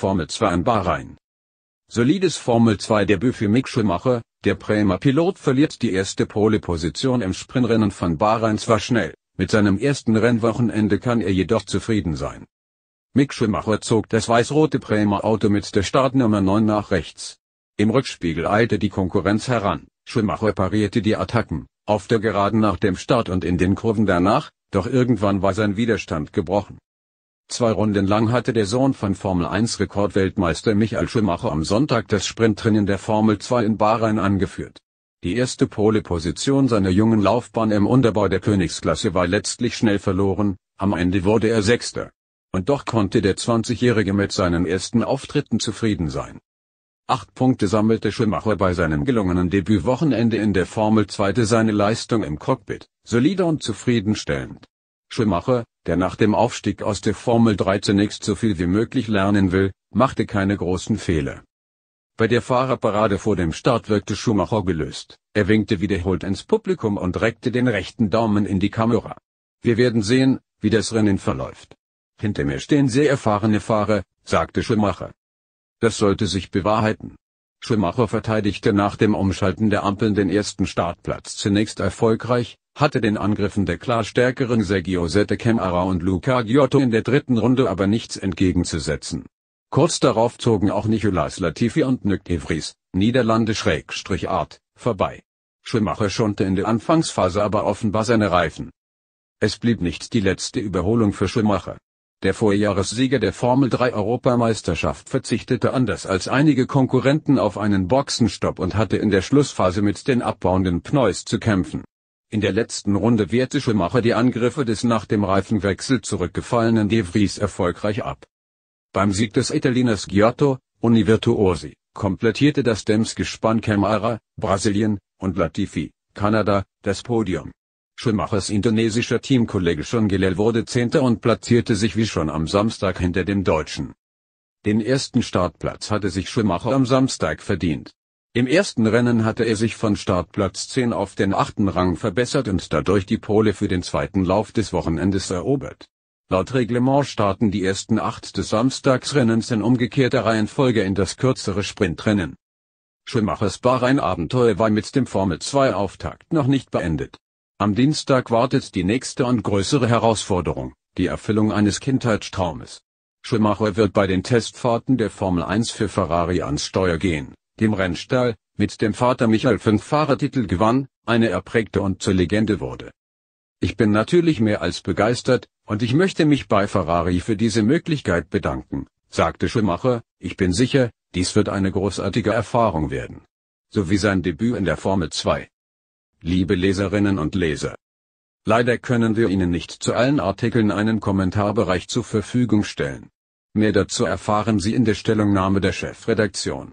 Formel 2 in Bahrain. Solides Formel 2 Debüt für Mick Schumacher, der Bremer Pilot verliert die erste Pole-Position im Sprintrennen von Bahrain zwar schnell, mit seinem ersten Rennwochenende kann er jedoch zufrieden sein. Mick Schumacher zog das weiß-rote Bremer Auto mit der Startnummer 9 nach rechts. Im Rückspiegel eilte die Konkurrenz heran, Schumacher parierte die Attacken, auf der Geraden nach dem Start und in den Kurven danach, doch irgendwann war sein Widerstand gebrochen. Zwei Runden lang hatte der Sohn von Formel-1-Rekordweltmeister Michael Schumacher am Sonntag das Sprintrennen der Formel 2 in Bahrain angeführt. Die erste Pole-Position seiner jungen Laufbahn im Unterbau der Königsklasse war letztlich schnell verloren, am Ende wurde er Sechster. Und doch konnte der 20-Jährige mit seinen ersten Auftritten zufrieden sein. Acht Punkte sammelte Schumacher bei seinem gelungenen Debütwochenende in der Formel 2 seine Leistung im Cockpit, solide und zufriedenstellend. Schumacher, der nach dem Aufstieg aus der Formel 3 zunächst so viel wie möglich lernen will, machte keine großen Fehler. Bei der Fahrerparade vor dem Start wirkte Schumacher gelöst, er winkte wiederholt ins Publikum und reckte den rechten Daumen in die Kamera. Wir werden sehen, wie das Rennen verläuft. Hinter mir stehen sehr erfahrene Fahrer, sagte Schumacher. Das sollte sich bewahrheiten. Schumacher verteidigte nach dem Umschalten der Ampeln den ersten Startplatz zunächst erfolgreich, hatte den Angriffen der klar stärkeren Sergio Sette Kemara und Luca Giotto in der dritten Runde aber nichts entgegenzusetzen. Kurz darauf zogen auch Nicolas Latifi und Nick Evries, Niederlande Schrägstrich art vorbei. Schumacher schonte in der Anfangsphase aber offenbar seine Reifen. Es blieb nicht die letzte Überholung für Schumacher. Der Vorjahressieger der Formel 3 Europameisterschaft verzichtete anders als einige Konkurrenten auf einen Boxenstopp und hatte in der Schlussphase mit den abbauenden Pneus zu kämpfen. In der letzten Runde wehrte Schumacher die Angriffe des nach dem Reifenwechsel zurückgefallenen De Vries erfolgreich ab. Beim Sieg des Italieners Giotto, Univirtuosi, komplettierte das Dems-Gespann Camara, Brasilien, und Latifi, Kanada, das Podium. Schumachers indonesischer Teamkollege Sean Gilel wurde Zehnter und platzierte sich wie schon am Samstag hinter dem Deutschen. Den ersten Startplatz hatte sich Schumacher am Samstag verdient. Im ersten Rennen hatte er sich von Startplatz 10 auf den achten Rang verbessert und dadurch die Pole für den zweiten Lauf des Wochenendes erobert. Laut Reglement starten die ersten acht des Samstagsrennens in umgekehrter Reihenfolge in das kürzere Sprintrennen. Schumachers Bahrain-Abenteuer war mit dem Formel-2-Auftakt noch nicht beendet. Am Dienstag wartet die nächste und größere Herausforderung, die Erfüllung eines Kindheitstraumes. Schumacher wird bei den Testfahrten der Formel 1 für Ferrari ans Steuer gehen dem Rennstall, mit dem Vater Michael fünf Fahrertitel gewann, eine erprägte und zur Legende wurde. Ich bin natürlich mehr als begeistert, und ich möchte mich bei Ferrari für diese Möglichkeit bedanken, sagte Schumacher, ich bin sicher, dies wird eine großartige Erfahrung werden. So wie sein Debüt in der Formel 2. Liebe Leserinnen und Leser. Leider können wir Ihnen nicht zu allen Artikeln einen Kommentarbereich zur Verfügung stellen. Mehr dazu erfahren Sie in der Stellungnahme der Chefredaktion.